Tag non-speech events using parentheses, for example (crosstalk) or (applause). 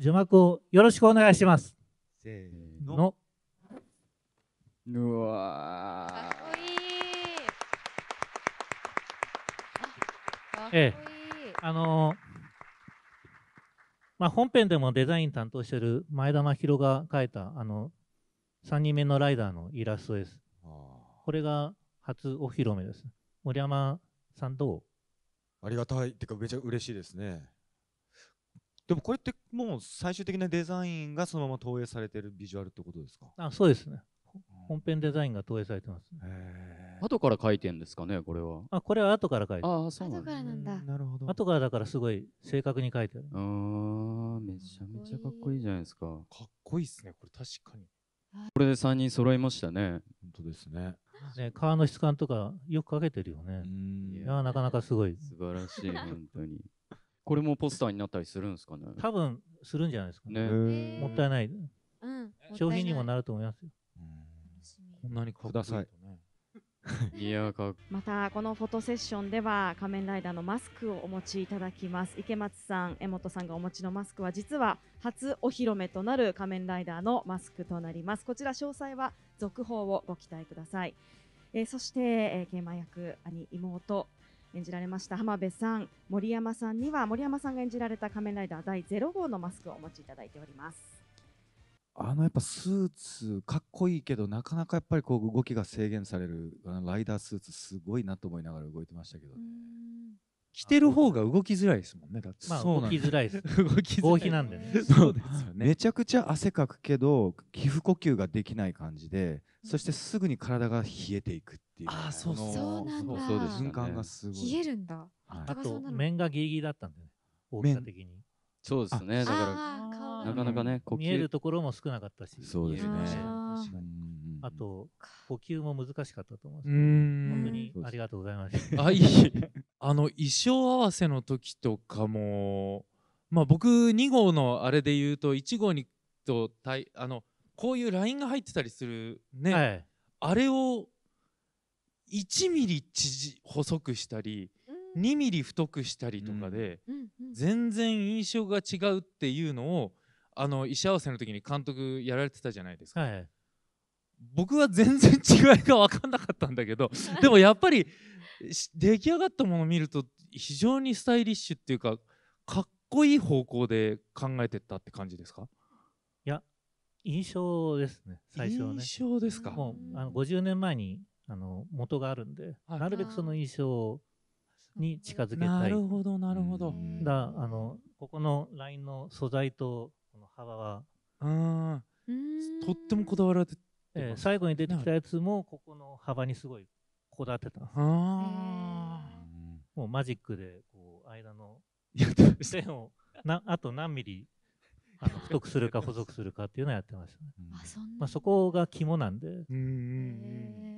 字幕をよろしくお願いします。せーの。うわかっこいい。ええ、あのまあ、本編でもデザイン担当してる前田真宏が描いたあの3人目のライダーのイラストです。これが初お披露目です。森山さんどうありがたい。ってかめちゃ嬉しいですね。でもこれってもう最終的なデザインがそのまま投影されてるビジュアルってことですかあそうですね本編デザインが投影されてます、ね、後から書いてんですかねこれはあこれは後から書いてあそうなんだ、ね、なるほど後からだからすごい正確に書いてあるあめちゃめちゃかっこいいじゃないですかかっこいいですねこれ確かにこれで3人揃いましたね本当ですねね革の質感とかよくかけてるよねいやなかなかすごい素晴らしい本当にこれもポスターになったりするんですかね。多分するんじゃないですかね。ねもったいない。うん。商品にもなると思いますよ。うん、こんなにください。いやかまたこのフォトセッションでは仮面ライダーのマスクをお持ちいただきます池松さん江本さんがお持ちのマスクは実は初お披露目となる仮面ライダーのマスクとなりますこちら詳細は続報をご期待ください、えー、そして、えー、桂馬役兄妹演じられました浜辺さん森山さんには森山さんが演じられた仮面ライダー第0号のマスクをお持ちいただいておりますあのやっぱスーツかっこいいけどなかなかやっぱりこう動きが制限されるライダースーツすごいなと思いながら動いてましたけどね。着てる方が動きづらいですもんねまあ動きづらいです (laughs) 動き合皮なんでねそうですよね (laughs) めちゃくちゃ汗かくけど皮膚呼吸ができない感じでそしてすぐに体が冷えていくっていう、あそうそうなんだそうです、ね、瞬間がすごい冷えるんだ、あと面がギリギリだったんだよね大き的にそうですねだからなかなかね見えるところも少なかったしそうですね確かにあと補給も難しかったと思います、本当にありがとうございました。あいい (laughs) あの衣装合わせの時とかも、まあ、僕2号のあれで言うと1号にとあのこういうラインが入ってたりするね、はい、あれを1ミリ縮細くしたり2ミリ太くしたりとかで、全然印象が違うっていうのをあの衣装合わせの時に監督やられてたじゃないですか。はい僕は全然違いが分かんなかったんだけど (laughs) でもやっぱり出来上がったものを見ると非常にスタイリッシュっていうかかっこいい方向で考えてったって感じですかいや印象ですね最初はね印象ですかもうあの50年前にあの元があるんで、はい、なるべくその印象に近づけたいなるほどなるほどだあのここのラインの素材とこの幅はとってもこだわられてえー、最後に出てきたやつもここの幅にすごいこだわってたんですもうマジックでこう間の線をなあと何ミリあの太くするか細くするかっていうのをやってましたね。んまあ、そこが肝なんで。うん